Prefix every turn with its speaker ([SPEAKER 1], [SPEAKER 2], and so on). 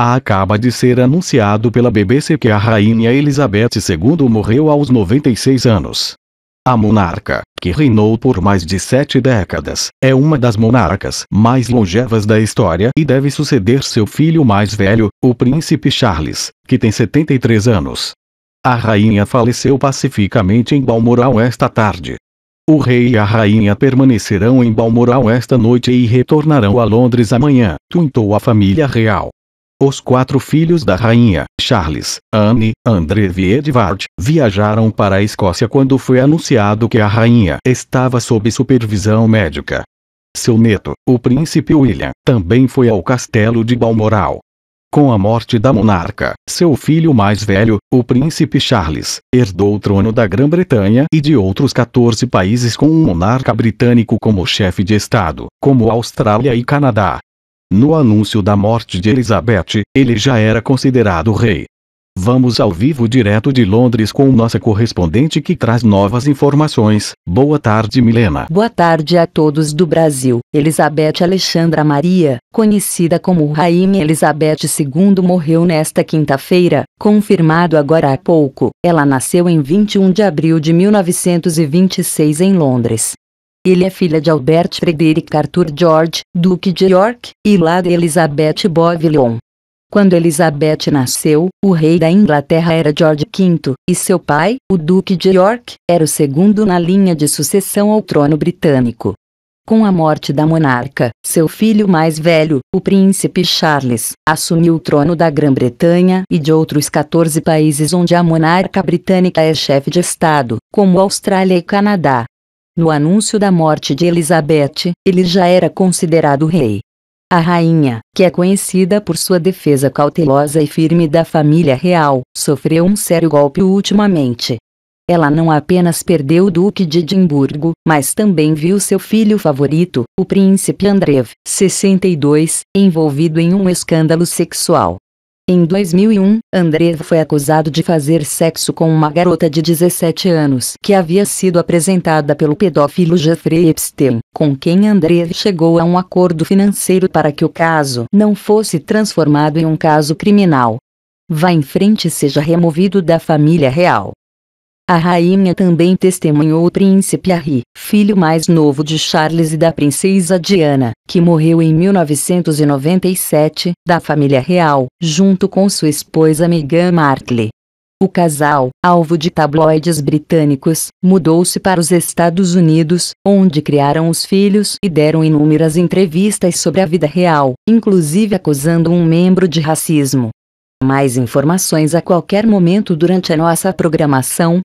[SPEAKER 1] Acaba de ser anunciado pela BBC que a rainha Elizabeth II morreu aos 96 anos. A monarca, que reinou por mais de sete décadas, é uma das monarcas mais longevas da história e deve suceder seu filho mais velho, o príncipe Charles, que tem 73 anos. A rainha faleceu pacificamente em Balmoral esta tarde. O rei e a rainha permanecerão em Balmoral esta noite e retornarão a Londres amanhã, tuntou a família real. Os quatro filhos da rainha, Charles, Anne, André e Edward, viajaram para a Escócia quando foi anunciado que a rainha estava sob supervisão médica. Seu neto, o príncipe William, também foi ao castelo de Balmoral. Com a morte da monarca, seu filho mais velho, o príncipe Charles, herdou o trono da Grã-Bretanha e de outros 14 países com um monarca britânico como chefe de Estado, como Austrália e Canadá. No anúncio da morte de Elizabeth, ele já era considerado rei. Vamos ao vivo direto de Londres com nossa correspondente que traz novas informações. Boa tarde, Milena.
[SPEAKER 2] Boa tarde a todos do Brasil. Elizabeth Alexandra Maria, conhecida como Rainha Elizabeth II, morreu nesta quinta-feira, confirmado agora há pouco. Ela nasceu em 21 de abril de 1926 em Londres. Ele é filha de Albert Frederick Arthur George, Duque de York, e Lady Elizabeth Bovillon. Quando Elizabeth nasceu, o rei da Inglaterra era George V, e seu pai, o Duque de York, era o segundo na linha de sucessão ao trono britânico. Com a morte da monarca, seu filho mais velho, o príncipe Charles, assumiu o trono da Grã-Bretanha e de outros 14 países onde a monarca britânica é chefe de Estado, como Austrália e Canadá, no anúncio da morte de Elizabeth, ele já era considerado rei. A rainha, que é conhecida por sua defesa cautelosa e firme da família real, sofreu um sério golpe ultimamente. Ela não apenas perdeu o Duque de Edimburgo, mas também viu seu filho favorito, o príncipe Andrev, 62, envolvido em um escândalo sexual. Em 2001, Andreev foi acusado de fazer sexo com uma garota de 17 anos que havia sido apresentada pelo pedófilo Jeffrey Epstein, com quem Andreev chegou a um acordo financeiro para que o caso não fosse transformado em um caso criminal. Vá em frente e seja removido da família real. A rainha também testemunhou o príncipe Harry, filho mais novo de Charles e da princesa Diana, que morreu em 1997, da família real, junto com sua esposa Meghan Markle. O casal, alvo de tabloides britânicos, mudou-se para os Estados Unidos, onde criaram os filhos e deram inúmeras entrevistas sobre a vida real, inclusive acusando um membro de racismo. Mais informações a qualquer momento durante a nossa programação.